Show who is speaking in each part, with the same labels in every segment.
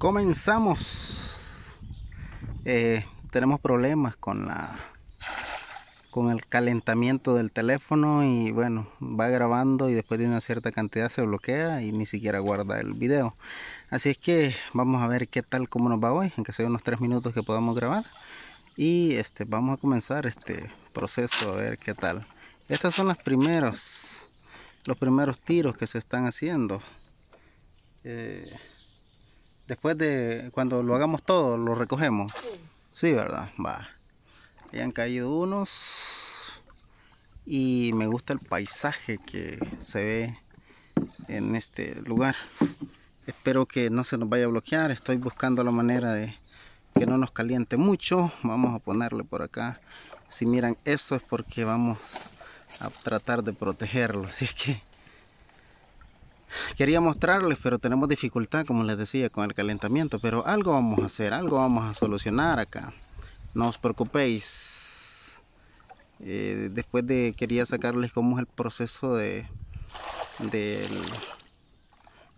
Speaker 1: comenzamos eh, tenemos problemas con la con el calentamiento del teléfono y bueno va grabando y después de una cierta cantidad se bloquea y ni siquiera guarda el video así es que vamos a ver qué tal cómo nos va hoy en que sea unos 3 minutos que podamos grabar y este vamos a comenzar este proceso a ver qué tal estas son las primeros los primeros tiros que se están haciendo eh, Después de cuando lo hagamos todo, lo recogemos. Sí, ¿verdad? Va. Ya han caído unos. Y me gusta el paisaje que se ve en este lugar. Espero que no se nos vaya a bloquear. Estoy buscando la manera de que no nos caliente mucho. Vamos a ponerle por acá. Si miran eso es porque vamos a tratar de protegerlo. Así es que Quería mostrarles, pero tenemos dificultad, como les decía, con el calentamiento. Pero algo vamos a hacer, algo vamos a solucionar acá. No os preocupéis. Eh, después de quería sacarles cómo es el proceso de,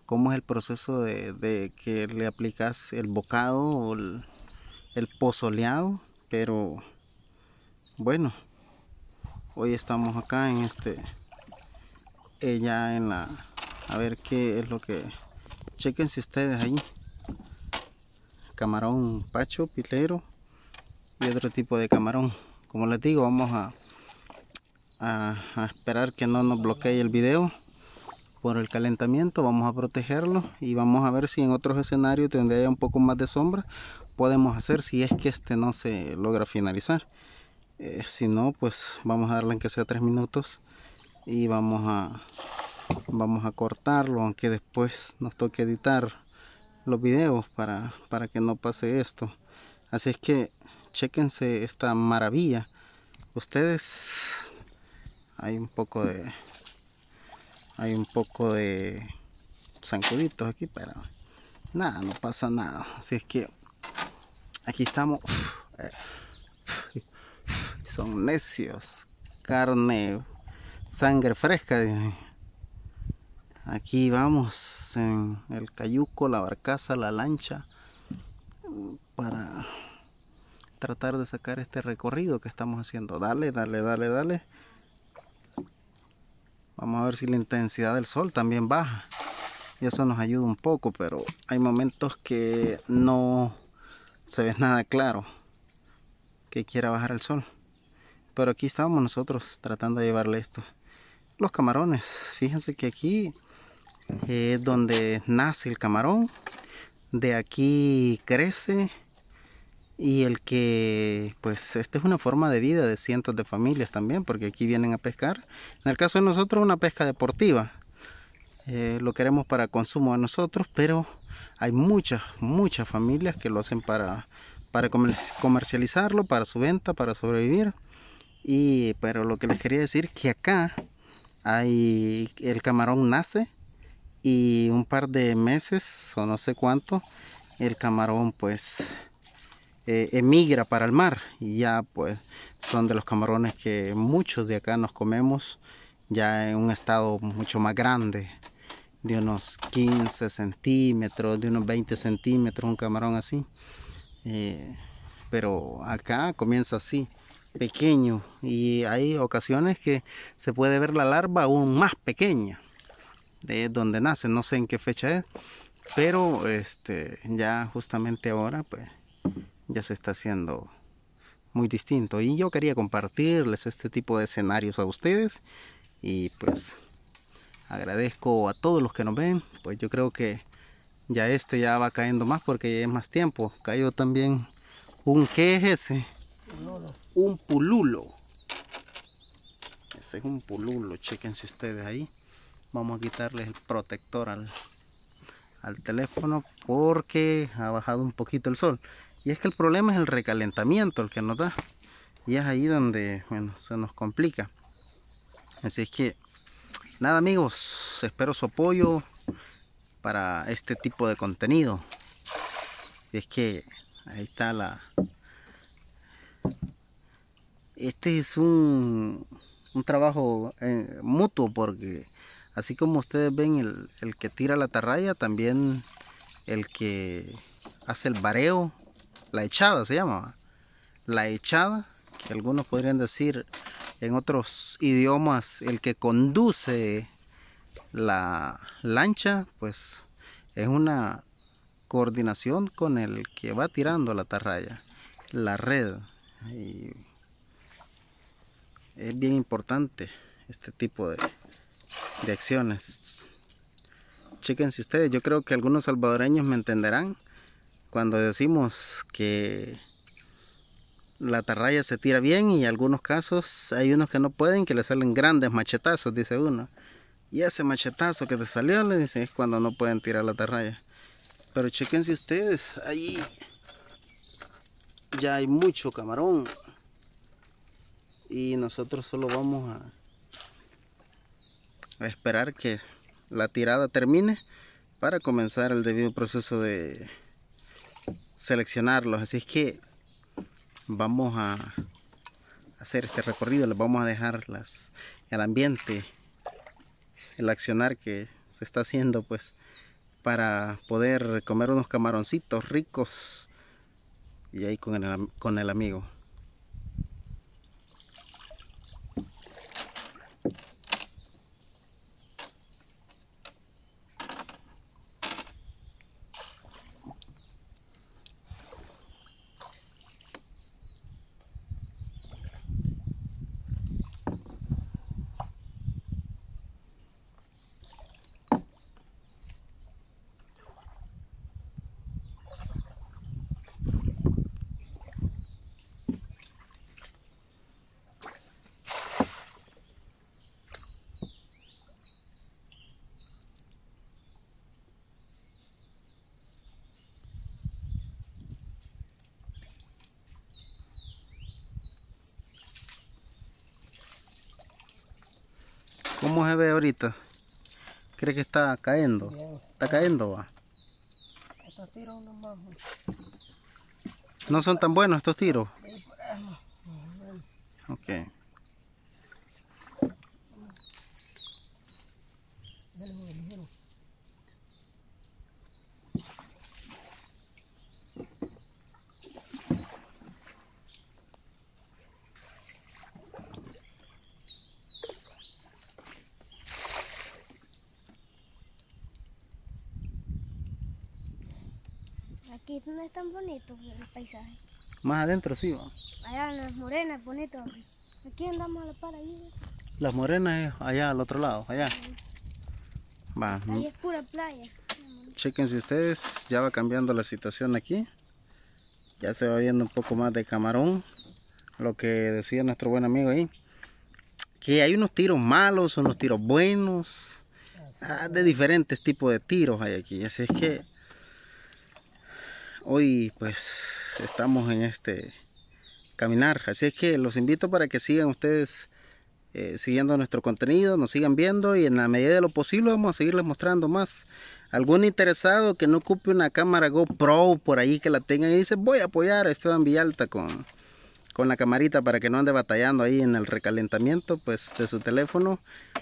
Speaker 1: cómo es el proceso de, que le aplicas el bocado o el, pozoleado pero bueno hoy estamos acá en este ella eh, en la a ver qué es lo que chequen si ustedes ahí camarón pacho pilero y otro tipo de camarón como les digo vamos a, a, esperar que no nos bloquee el video por el calentamiento vamos a protegerlo y vamos a ver si en otros escenarios donde haya un poco más de sombra podemos hacer si es que este no se logra finalizar eh, si no pues vamos a darle en que sea tres minutos y vamos a vamos a cortarlo aunque después nos toque editar los videos para, para que no pase esto así es que chequense esta maravilla ustedes hay un poco de hay un poco de zancuditos aquí pero nada no pasa nada así es que aquí estamos eh, son necios carne sangre fresca aquí vamos en el cayuco, la barcaza, la lancha para tratar de sacar este recorrido que estamos haciendo dale, dale, dale, dale vamos a ver si la intensidad del sol también baja y eso nos ayuda un poco pero hay momentos que no se ve nada claro que quiera bajar el sol pero aquí estábamos nosotros tratando de llevarle esto los camarones fíjense que aquí es donde nace el camarón de aquí crece y el que pues esta es una forma de vida de cientos de familias también porque aquí vienen a pescar en el caso de nosotros una pesca deportiva eh, lo queremos para consumo a nosotros pero hay muchas muchas familias que lo hacen para para comercializarlo para su venta para sobrevivir y pero lo que les quería decir que acá hay el camarón nace y un par de meses o no sé cuánto el camarón pues eh, emigra para el mar y ya pues son de los camarones que muchos de acá nos comemos ya en un estado mucho más grande de unos 15 centímetros de unos 20 centímetros un camarón así eh, pero acá comienza así pequeño y hay ocasiones que se puede ver la larva aún más pequeña de donde nace, no sé en qué fecha es, pero este, ya justamente ahora pues ya se está haciendo muy distinto y yo quería compartirles este tipo de escenarios a ustedes y pues agradezco a todos los que nos ven, pues yo creo que ya este ya va cayendo más porque es más tiempo, cayó también un ¿qué es ese? Un pululo. Ese es un pululo, chequense ustedes ahí vamos a quitarle el protector al, al teléfono porque ha bajado un poquito el sol y es que el problema es el recalentamiento el que nos da y es ahí donde bueno, se nos complica así es que nada amigos espero su apoyo para este tipo de contenido y es que ahí está la este es un, un trabajo eh, mutuo porque así como ustedes ven el, que tira la tarraya también el que hace el bareo la echada se llama la echada que algunos podrían decir en otros idiomas el que conduce la lancha pues es una coordinación con el que va tirando la tarraya la red es bien importante este tipo de, de acciones. Chéquense ustedes, yo creo que algunos salvadoreños me entenderán cuando decimos que la tarraya se tira bien y en algunos casos hay unos que no pueden, que le salen grandes machetazos, dice uno. Y ese machetazo que te salió, le dice, es cuando no pueden tirar la tarraya. Pero si ustedes, ahí ya hay mucho camarón. Y nosotros solo vamos a esperar que la tirada termine para comenzar el debido proceso de seleccionarlos así es que vamos a hacer este recorrido les vamos a dejar las, el ambiente el accionar que se está haciendo pues para poder comer unos camaroncitos ricos y ahí con con el amigo ¿Cómo se ve ahorita? ¿Cree que está cayendo? ¿Está cayendo va? Estos tiros más. ¿No son tan buenos estos tiros? Ok. Aquí no es tan bonito el paisaje. Más adentro sí va. Allá las morenas bonitos. Aquí andamos a la par ahí. Las morenas es allá al otro lado, allá. Va. Ahí mm. es pura playa. Chequen si ustedes, ya va cambiando la situación aquí. Ya se va viendo un poco más de camarón. Lo que decía nuestro buen amigo ahí. Que hay unos tiros malos, unos tiros buenos. Ah, de diferentes tipos de tiros hay aquí. Así es que hoy pues estamos en este caminar. Así es que los invito para que sigan ustedes eh, siguiendo nuestro contenido, nos sigan viendo y en la medida de lo posible vamos a seguirles mostrando más. Algún interesado que no ocupe una cámara GoPro por ahí que la tenga y dice voy a apoyar a Esteban Villalta con, con la camarita para que no ande batallando ahí en el recalentamiento pues de su teléfono,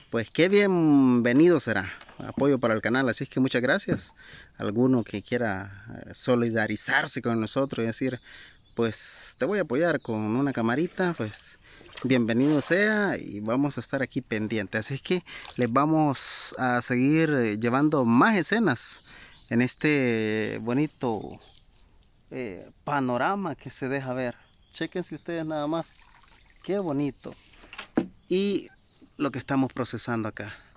Speaker 1: pues qué bienvenido será apoyo para el canal. Así es que muchas gracias. Alguno que quiera eh, solidarizarse con nosotros y decir, pues te voy a apoyar con una camarita, pues bienvenido sea y vamos a estar aquí pendientes. Así es que les vamos a seguir eh, llevando más escenas en este bonito eh, panorama que se deja ver. Chequen si ustedes nada más. Qué bonito. Y lo que estamos procesando acá.